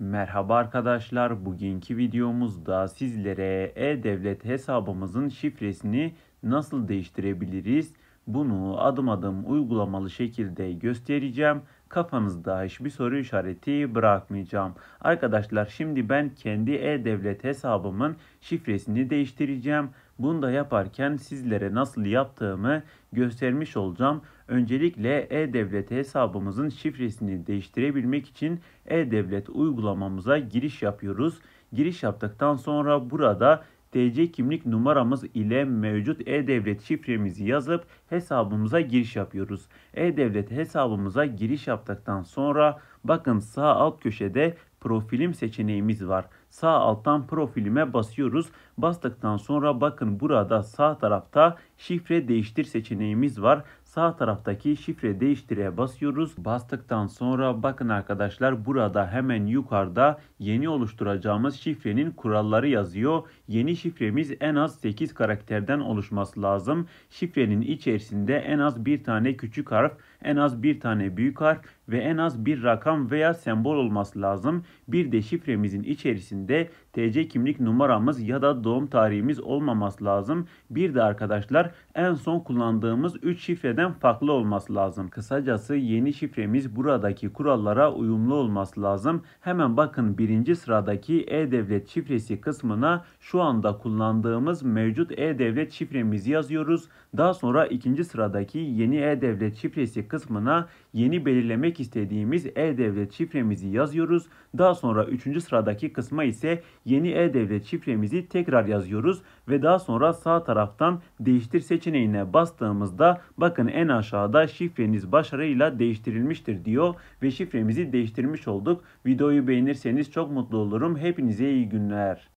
Merhaba arkadaşlar. Bugünkü videomuzda sizlere e-devlet hesabımızın şifresini nasıl değiştirebiliriz? Bunu adım adım uygulamalı şekilde göstereceğim kafanızda hiçbir soru işareti bırakmayacağım. Arkadaşlar şimdi ben kendi e-devlet hesabımın şifresini değiştireceğim. Bunu da yaparken sizlere nasıl yaptığımı göstermiş olacağım. Öncelikle e-devlet hesabımızın şifresini değiştirebilmek için e-devlet uygulamamıza giriş yapıyoruz. Giriş yaptıktan sonra burada TC kimlik numaramız ile mevcut e-devlet şifremizi yazıp hesabımıza giriş yapıyoruz. E-devlet hesabımıza giriş yaptıktan sonra bakın sağ alt köşede profilim seçeneğimiz var. Sağ alttan profilime basıyoruz. Bastıktan sonra bakın burada sağ tarafta şifre değiştir seçeneğimiz var. Sağ taraftaki şifre değiştireye basıyoruz. Bastıktan sonra bakın arkadaşlar burada hemen yukarıda yeni oluşturacağımız şifrenin kuralları yazıyor. Yeni şifremiz en az 8 karakterden oluşması lazım. Şifrenin içerisinde en az bir tane küçük harf, en az bir tane büyük harf ve en az bir rakam veya sembol olması lazım. Bir de şifremizin içerisinde TC kimlik numaramız ya da doğum tarihimiz olmaması lazım. Bir de arkadaşlar en son kullandığımız 3 şifreden birbirinden farklı olması lazım. Kısacası yeni şifremiz buradaki kurallara uyumlu olması lazım. Hemen bakın birinci sıradaki e-devlet şifresi kısmına şu anda kullandığımız mevcut e-devlet şifremizi yazıyoruz. Daha sonra ikinci sıradaki yeni e-devlet şifresi kısmına yeni belirlemek istediğimiz e-devlet şifremizi yazıyoruz. Daha sonra üçüncü sıradaki kısma ise yeni e-devlet şifremizi tekrar yazıyoruz ve daha sonra sağ taraftan değiştir seçeneğine bastığımızda bakın en aşağıda şifreniz başarıyla değiştirilmiştir diyor ve şifremizi değiştirmiş olduk. Videoyu beğenirseniz çok mutlu olurum. Hepinize iyi günler.